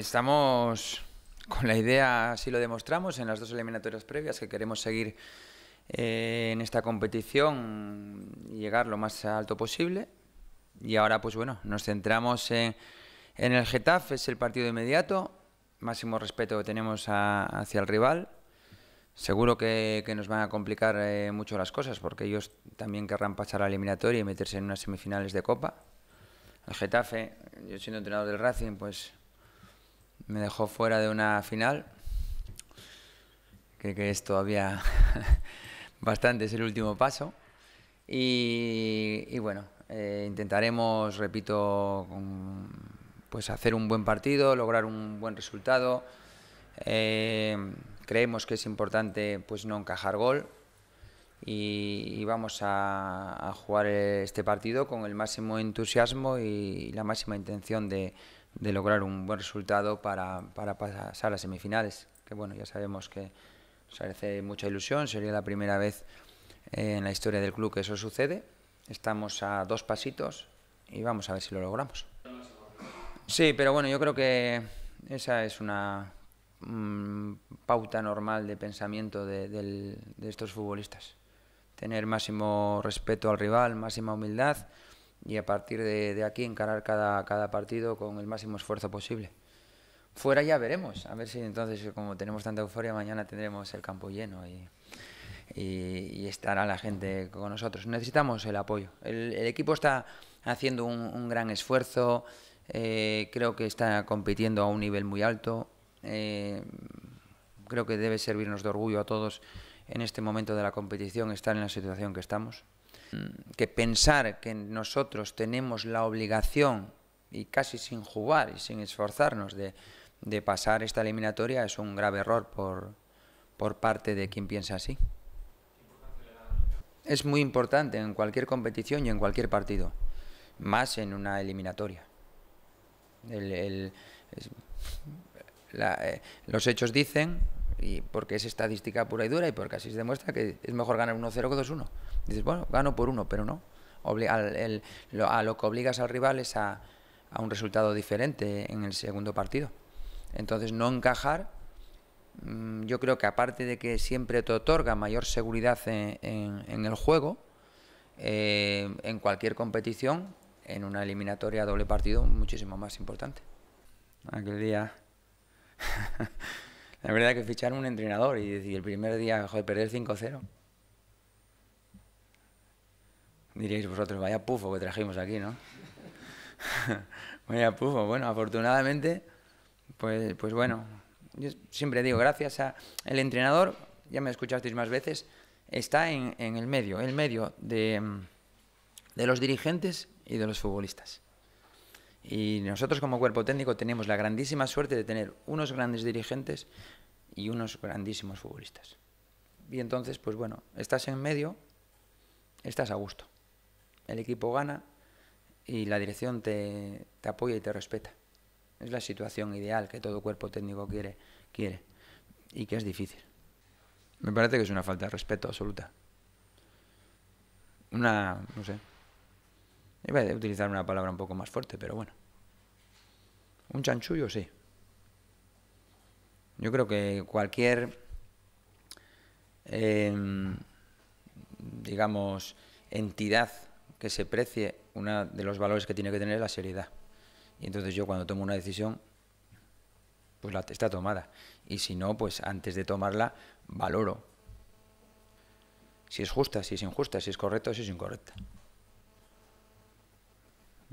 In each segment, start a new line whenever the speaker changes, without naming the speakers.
Estamos con la idea, así lo demostramos, en las dos eliminatorias previas, que queremos seguir eh, en esta competición y llegar lo más alto posible. Y ahora, pues bueno, nos centramos en, el Getafe, es el partido inmediato, máximo respeto que tenemos hacia el rival. Seguro que, nos van a complicar eh, mucho las cosas, porque ellos también querrán pasar a la eliminatoria y meterse en unas semifinales de Copa. El Getafe, yo siendo entrenador del Racing, pues me dejó fuera de una final, que, que es todavía bastante, es el último paso. Y, bueno, eh, intentaremos, repito, pues hacer un buen partido, lograr un buen resultado. Eh, creemos que es importante pues no encajar gol, y, vamos a, jugar este partido con el máximo entusiasmo y la máxima intención de, lograr un buen resultado para, para pasar a las semifinales, que bueno, ya sabemos que nos hace mucha ilusión, sería la primera vez en la historia del club que eso sucede. Estamos a dos pasitos y vamos a ver si lo logramos. Sí, pero bueno, yo creo que esa es una mm, pauta normal de pensamiento de estos futbolistas tener máximo respeto al rival, máxima humildad y a partir de, aquí encarar cada, cada, partido con el máximo esfuerzo posible. Fuera ya veremos, a ver si entonces, como tenemos tanta euforia, mañana tendremos el campo lleno y, estará la gente con nosotros. Necesitamos el apoyo. El, equipo está haciendo un, gran esfuerzo, eh, creo que está compitiendo a un nivel muy alto, eh, creo que debe servirnos de orgullo a todos en este momento de la competición estar en la situación que estamos. Mm, que pensar que nosotros tenemos la obligación, y casi sin jugar y sin esforzarnos, de, de pasar esta eliminatoria es un grave error por, por parte de quien piensa así. Es muy importante en cualquier competición y en cualquier partido, más en una eliminatoria. El, eh, los hechos dicen, y porque es estadística pura y dura y porque así se demuestra que es mejor ganar 1-0 que 2-1. Dices, bueno, gano por uno, pero no. a lo que obligas al rival es a, un resultado diferente en el segundo partido. Entonces, no encajar, mm, yo creo que aparte de que siempre te otorga mayor seguridad en, el juego, eh, en cualquier competición, en una eliminatoria doble partido, muchísimo más importante. Aquel día. La verdad que ficharon un entrenador y, el primer día, joder, perder 5-0. Diréis vosotros, vaya pufo que trajimos aquí, ¿no? vaya pufo. Bueno, afortunadamente, pues, pues, bueno, yo siempre digo, gracias a el entrenador, ya me escuchasteis más veces, está en, en el medio, el medio de, de los dirigentes y de los futbolistas. Y nosotros como cuerpo técnico tenemos la grandísima suerte de tener unos grandes dirigentes y unos grandísimos futbolistas. Y entonces, pues bueno, estás en medio, estás a gusto. El equipo gana y la dirección te, te apoya y te respeta. Es la situación ideal que todo cuerpo técnico quiere, quiere y que es difícil. Me parece que es una falta de respeto absoluta. Una, no sé, Iba a utilizar una palabra un poco más fuerte, pero bueno. Un chanchullo, sí. Yo creo que cualquier, em, digamos, entidad que se precie, uno de los valores que tiene que tener es la seriedad. Y entonces yo cuando tomo una decisión, pues la está tomada. Y si no, pues antes de tomarla, valoro si es justa, si es injusta, si es correcta o si es incorrecta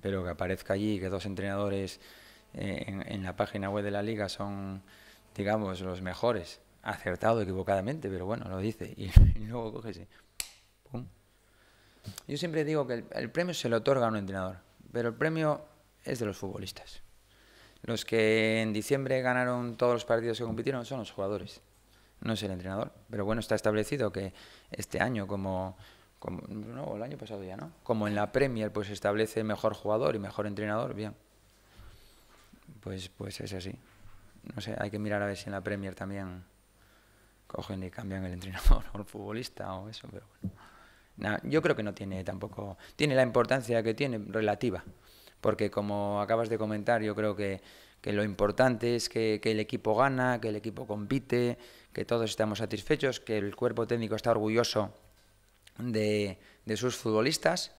pero que aparezca allí que dos entrenadores eh, en, la página web de la liga son, digamos, los mejores, acertado equivocadamente, pero bueno, lo dice y, luego coge Pum. Yo siempre digo que el, premio se le otorga a un entrenador, pero el premio es de los futbolistas. Los que en diciembre ganaron todos los partidos que compitieron son los jugadores, no es el entrenador. Pero bueno, está establecido que este año, como como, no, el año pasado ya, ¿no? Como en la Premier, pues establece mejor jugador y mejor entrenador, bien. Pues, pues es así. No sé, hay que mirar a ver si en la Premier también cogen y cambian el entrenador o el futbolista o eso, pero bueno. yo creo que no tiene tampoco. Tiene la importancia que tiene, relativa. Porque como acabas de comentar, yo creo que, que lo importante es que, que, el equipo gana, que el equipo compite, que todos estamos satisfechos, que el cuerpo técnico está orgulloso de, de sus futbolistas